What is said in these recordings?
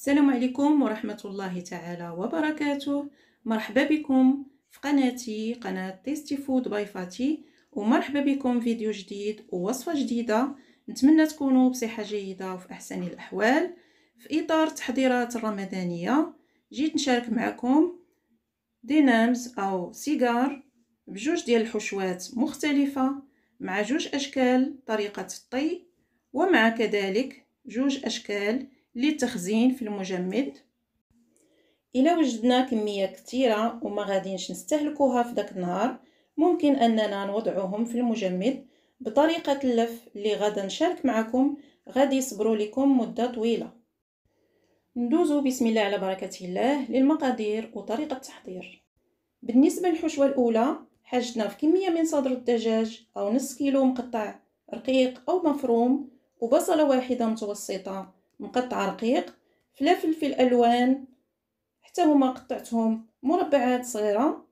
السلام عليكم ورحمة الله تعالى وبركاته مرحبا بكم في قناتي قناة تيستي فود باي فاتي ومرحبا بكم فيديو جديد ووصفة جديدة نتمنى تكونوا بصحة جيدة وفي أحسن الأحوال في إطار التحضيرات الرمضانية جيت نشارك معكم دينامز أو سيجار بجوج ديال الحشوات مختلفة مع جوج أشكال طريقة الطي ومع كذلك جوج أشكال للتخزين في المجمد إلا وجدنا كمية كثيرة وما غاديينش نستهلكوها في داك النهار ممكن أننا نوضعوهم في المجمد بطريقة اللف اللي غدا نشارك معكم غادي يصبروا لكم مدة طويلة ندوزو بسم الله على بركة الله للمقادير وطريقة التحضير بالنسبة للحشوة الأولى حاجتنا في كمية من صدر الدجاج أو نص كيلو مقطع رقيق أو مفروم وبصلة واحدة متوسطة مقطعه رقيق فلافل في الالوان حتى هما قطعتهم مربعات صغيره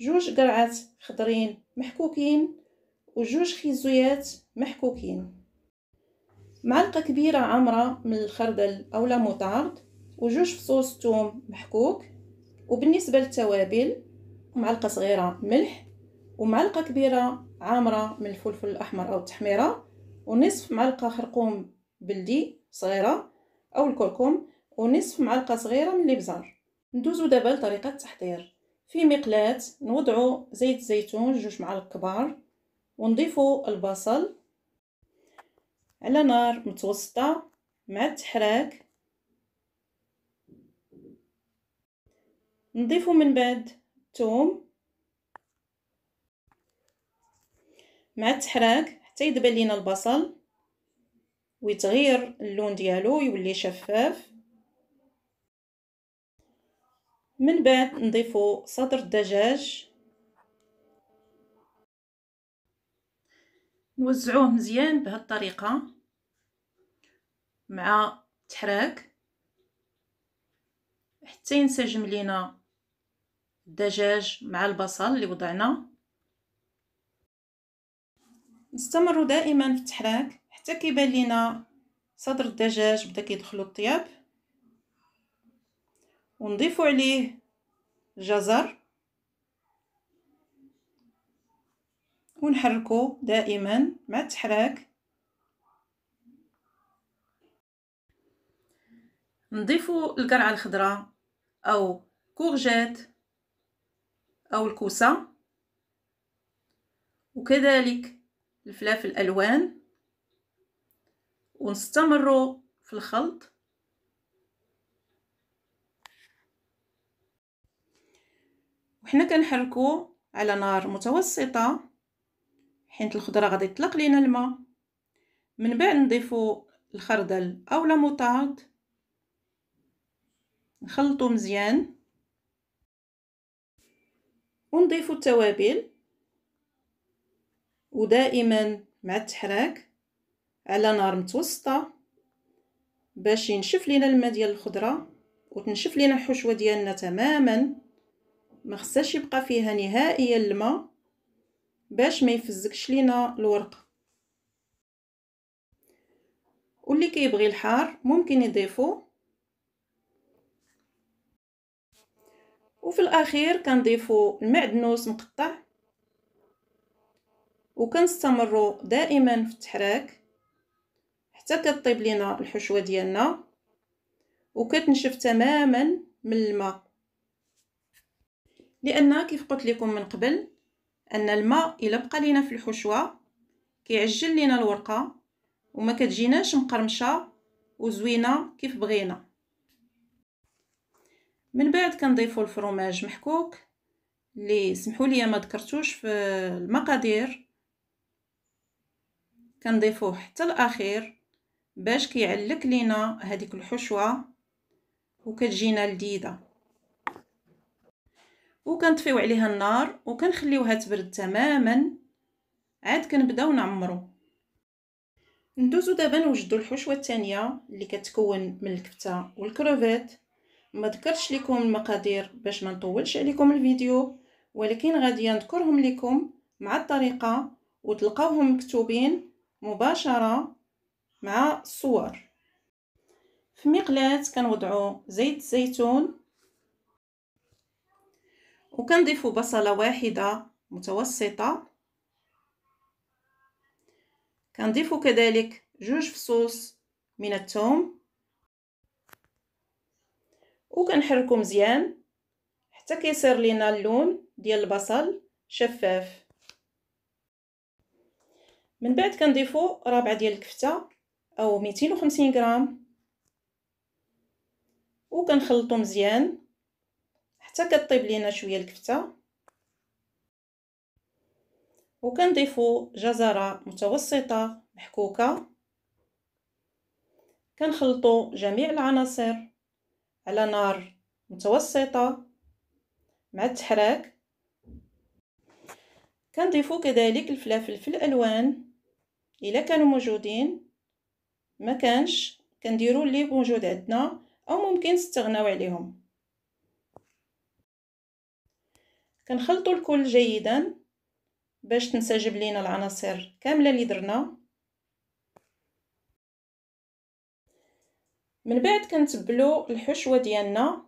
جوج قرعات خضرين محكوكين وجوج خيزويات محكوكين معلقه كبيره عامره من الخردل لا مطارد وجوج فصوص ثوم محكوك وبالنسبه للتوابل معلقه صغيره ملح ومعلقه كبيره عامره من الفلفل الاحمر او التحميره ونصف معلقه خرقوم بلدي صغيرة أو الكركم ونصف معلقة صغيرة من الإبزار ندوزو دابا لطريقة التحضير في مقلاة نوضعو زيت الزيتون جوج معالق كبار ونضيفو البصل على نار متوسطة مع التحراك نضيفو من بعد الثوم مع التحراك حتى يدبل لينا البصل ويتغير اللون ديالو يولي شفاف من بعد نضيفو صدر الدجاج نوزعوه مزيان بهاد الطريقه مع تحراك حتى ينسجم لينا الدجاج مع البصل اللي وضعنا نستمر دائما في التحراك كيبان لينا صدر الدجاج بدا كيدخلو الطياب ونضيفو عليه جزر ونحركو دائما مع التحراك نضيفو القرعه الخضراء او كورجات او الكوسه وكذلك الفلافل الالوان ونستمروا في الخلط وحنا كنحركو على نار متوسطه حيت الخضره غادي يطلق لينا الماء من بعد نضيفو الخردل او لا نخلطو مزيان ونضيفو التوابل ودائما مع التحراك على نار متوسطه باش ينشف لينا الماء ديال الخضره وتنشف لينا الحشوه ديالنا تماما ما خصهاش يبقى فيها نهائيا الماء باش ما يفزكش لينا الورق واللي كيبغي الحار ممكن يضيفو وفي الاخير كنضيفو المعدنوس مقطع وكنستمروا دائما في التحراك حتى كطيب لينا الحشوه ديالنا وكتنشف تماما من الماء لان كيف قلت لكم من قبل ان الماء الا بقى لينا في الحشوه كيعجل لينا الورقه وما كتجيناش مقرمشه وزوينه كيف بغينا من بعد كنضيفوا الفرماج محكوك اللي سمحوا لي ما ذكرتوش في المقادير كنضيفوه حتى الاخير باش كيعلك لينا هذيك الحشوه وكتجينا لذيذه وكنطفيو عليها النار وكنخليوها تبرد تماما عاد كنبداو نعمرو ندوزو دابا نوجدو الحشوه الثانيه اللي كتكون من الكفته والكروفيت ما ذكرتش لكم المقادير باش ما نطولش عليكم الفيديو ولكن غادي نذكرهم لكم مع الطريقه وتلقاوهم مكتوبين مباشره مع الصور في مقلاة كنوضعو زيت الزيتون وكنضيفو بصلة واحدة متوسطة كنضيفو كذلك جوج فصوص من الثوم وكنحركو مزيان حتى كيصير لينا اللون ديال البصل شفاف من بعد كنضيفو رابعة ديال الكفته او 250 غرام وكنخلطو مزيان حتى كطيب لينا شويه الكفته وكنضيفو جزره متوسطه محكوكه كنخلطو جميع العناصر على نار متوسطه مع التحراك كنضيفو كذلك الفلافل في الالوان الا كانوا موجودين ما كانش كنديروا اللي موجود عندنا او ممكن نستغناو عليهم كنخلطوا الكل جيدا باش تنسجم لينا العناصر كامله اللي درنا من بعد كنتبلو الحشوه ديالنا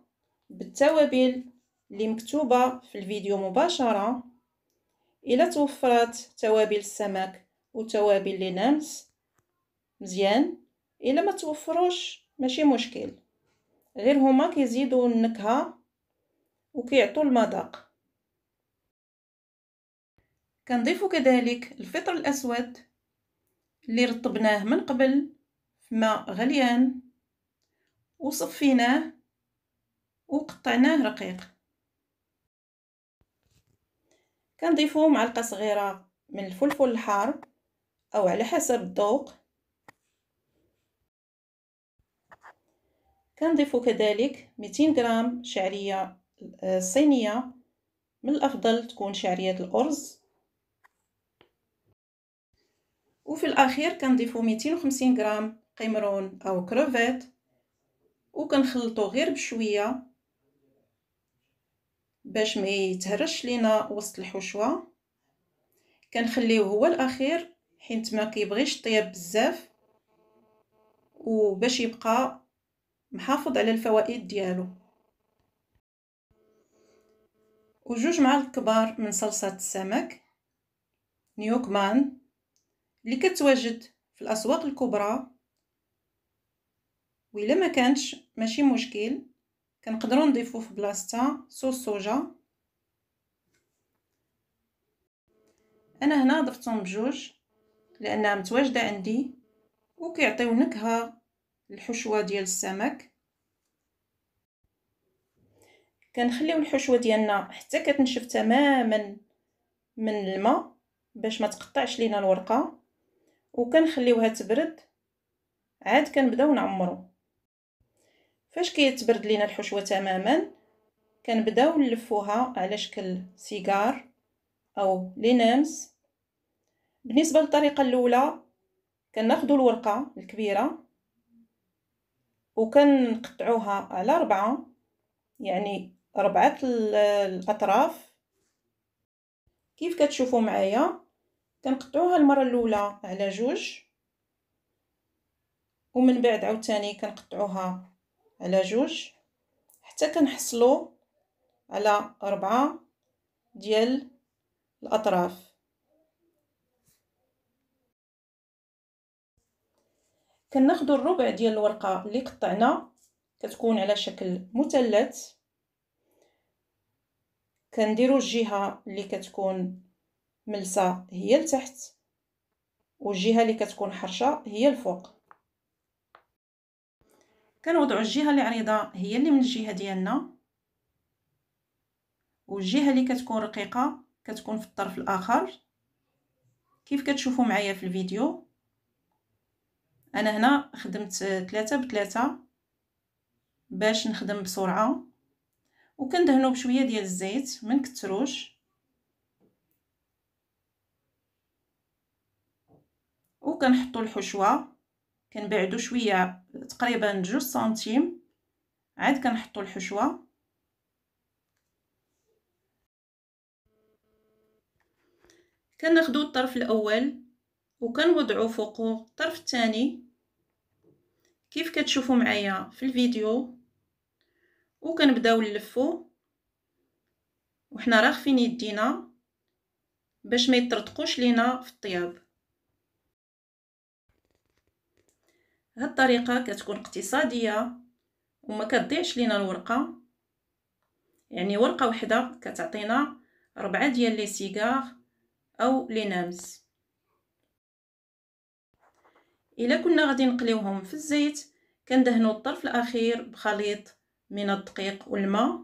بالتوابل اللي مكتوبه في الفيديو مباشره الا توفرت توابل السمك وتوابل لينامس مزيان الا ما توفروش ماشي مشكل غير هما كيزيدوا النكهه وكيعطوا المذاق كنضيفوا كذلك الفطر الاسود اللي رطبناه من قبل في ماء غليان وصفيناه وقطعناه رقيق كنضيفوا معلقه صغيره من الفلفل الحار او على حسب الذوق كنضيفو كذلك 200 غرام شعريه آه، صينيه من الافضل تكون شعريه الارز وفي الاخير كنضيفو 250 غرام قمرون او كروفيت وكنخلطو غير بشويه باش ما يتهرش لينا وسط الحشوه كنخليه هو الاخير حيت ما كيبغيش طياب بزاف وباش يبقى محافظ على الفوائد ديالو وجوج معالق كبار من صلصة السمك نيوكمان اللي كتواجد في الأسواق الكبرى وإلا ما كانش ماشي مشكل كنقدروا نضيفو في بلاصتها صوص صوجا انا هنا ضفتهم بجوج لانها متواجده عندي وكيعطيو نكهه الحشوه ديال السمك كنخليو الحشوه ديالنا حتى كتنشف تماما من الماء باش ما تقطعش لينا الورقه وكنخليوها تبرد عاد كنبداو نعمرو فاش كيتبرد لينا الحشوه تماما كنبداو نلفوها على شكل سيجار او لينامس بالنسبه للطريقه الاولى كناخذوا الورقه الكبيره وكنقطعوها على ربعة يعني ربعة الأطراف كيف كتشوفوا معايا كنقطعوها المرة الأولى على جوج ومن بعد عاوتاني كنقطعوها على جوج حتى كنحصلوا على أربعة ديال الأطراف كناخذوا الربع ديال الورقه اللي قطعنا كتكون على شكل مثلث كنديروا الجهه اللي كتكون ملسه هي لتحت والجهه اللي كتكون حرشه هي الفوق كنوضعوا الجهه اللي عريضه هي اللي من الجهه ديالنا والجهه اللي كتكون رقيقه كتكون في الطرف الاخر كيف كتشوفوا معايا في الفيديو انا هنا خدمت ثلاثة بثلاثة باش نخدم بسرعه وكندهنو بشويه ديال الزيت من كتروش وكنحطو الحشوه كنبعدو شويه تقريبا جوج سنتيم عاد كنحطو الحشوه كناخدو الطرف الاول وكنوضعو فوقو الطرف الثاني كيف كتشوفوا معايا في الفيديو وكنبداو نلفو وحنا راخفين يدينا باش ما يطرطقوش لينا في الطياب هاد الطريقه كتكون اقتصاديه وما كتضيعش لينا الورقه يعني ورقه وحده كتعطينا ربعه ديال لي سيجار او لي نامز الا كنا غادي نقليوهم في الزيت كندهنوا الطرف الاخير بخليط من الدقيق والماء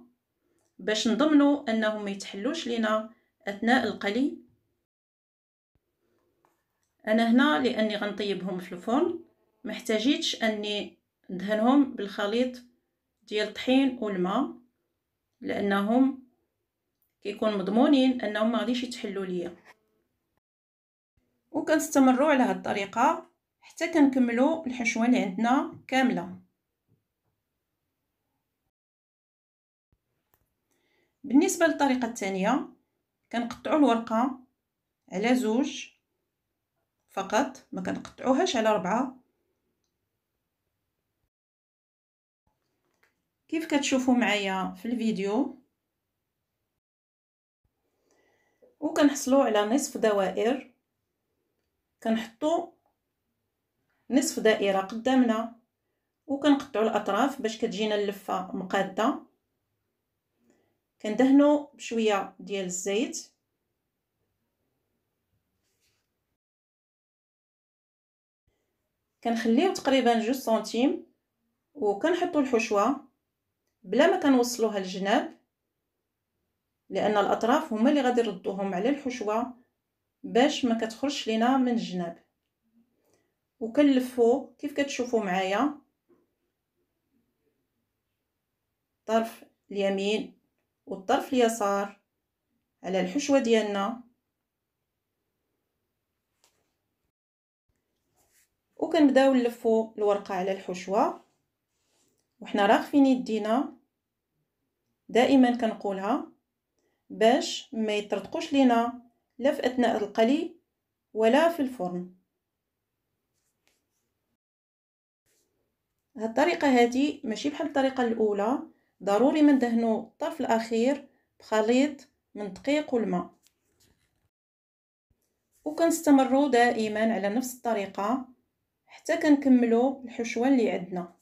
باش نضمنوا انهم ما يتحلوش لينا اثناء القلي انا هنا لاني غنطيبهم في الفرن ما احتاجيتش اني ندهنهم بالخليط ديال الطحين والماء لانهم كيكون مضمونين انهم ما غاديش يتحلوا ليا وكنستمروا على هاد الطريقه حتى كنكملو الحشوه اللي عندنا كامله بالنسبه للطريقه الثانيه كنقطعوا الورقه على زوج فقط ما كنقطعوهاش على ربعه كيف كتشوفوا معايا في الفيديو وكنحصلوا على نصف دوائر كنحطوا نصف دائره قدامنا وكنقطعوا الاطراف باش كتجينا اللفه مقاده كندهنوا بشويه ديال الزيت كنخليو تقريبا جوج سنتيم وكنحطوا الحشوه بلا ما كنوصلوها للجناب لان الاطراف هما اللي غادي نردوهم على الحشوه باش ما كتخرجش لينا من الجناب وكنلفو كيف كتشوفوا معايا الطرف اليمين والطرف اليسار على الحشوه ديالنا وكنبداو نلفو الورقه على الحشوه وحنا راخفين يدينا دائما كنقولها باش ما يطردقوش لينا لا في اثناء القلي ولا في الفرن هاد الطريقه هادي ماشي بحال الطريقه الاولى ضروري ما ندهنوا الطرف الاخير بخليط من الدقيق والماء وكنستمروا دائما على نفس الطريقه حتى كنكملوا الحشوه اللي عندنا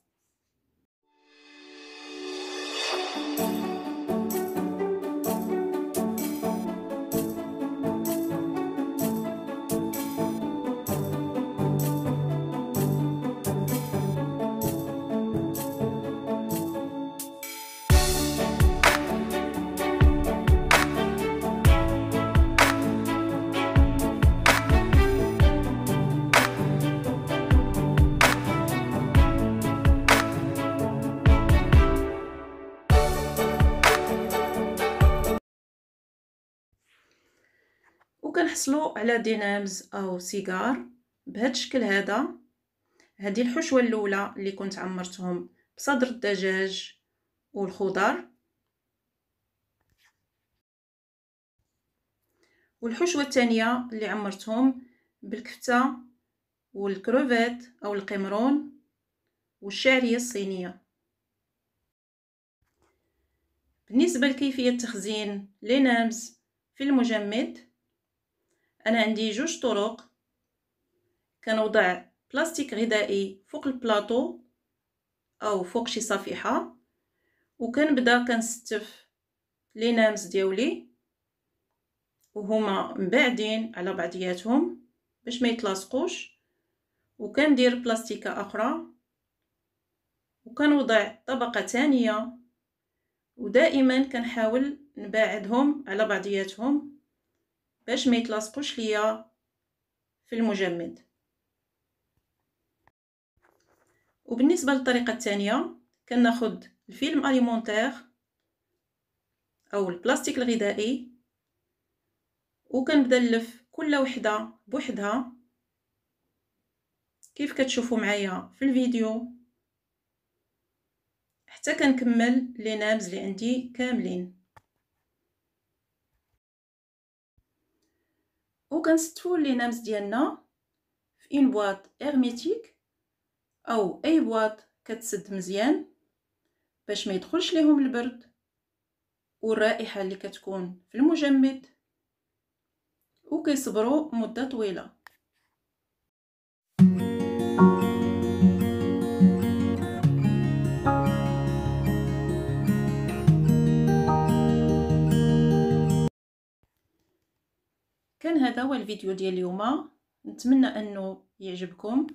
نحصلو على دينامز او سيجار بهذا الشكل هذا هذه الحشوه الاولى اللي كنت عمرتهم بصدر الدجاج والخضر والحشوه الثانيه اللي عمرتهم بالكفته والكروفيت او القمرون والشعريه الصينيه بالنسبه لكيفيه تخزين لينامز في المجمد انا عندي جوج طرق كنوضع بلاستيك غذائي فوق البلاطو او فوق شي صفيحه وكنبدا كنستف لي نامز ديالي وهما مبعدين على بعضياتهم باش ما يتلاصقوش وكندير بلاستيكه اخرى وكنوضع طبقه ثانيه ودائما كنحاول نباعدهم على بعضياتهم باش ما يتلاصقوش ليا في المجمد وبالنسبه للطريقه الثانيه كناخذ الفيلم اليمونتير او البلاستيك الغذائي وكنبدا نلف كل وحده بوحدها كيف كتشوفوا معايا في الفيديو حتى كنكمل لي نابز اللي عندي كاملين لي نامز ديالنا في اون بواط ارميتيك او اي بواط كتسد مزيان باش ما يدخلش ليهم البرد والرائحه اللي كتكون في المجمد وكيصبروا مده طويله كان هذا هو الفيديو ديال اليوم نتمنى انه يعجبكم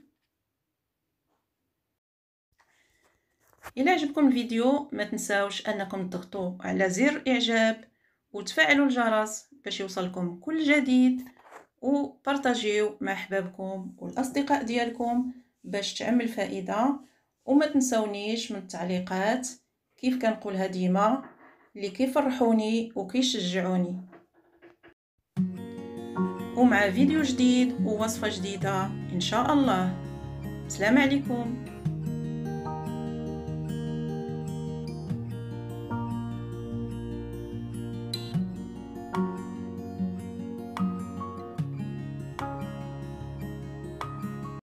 الى عجبكم الفيديو ما تنساوش انكم تضغطوا على زر اعجاب وتفعلوا الجرس باش يوصلكم كل جديد وبارطاجيو مع احبابكم والاصدقاء ديالكم باش تعمل فائده وما تنسونيش من التعليقات كيف كنقولها ديما اللي كيفرحوني وكيشجعوني ومع فيديو جديد ووصفة جديدة إن شاء الله سلام عليكم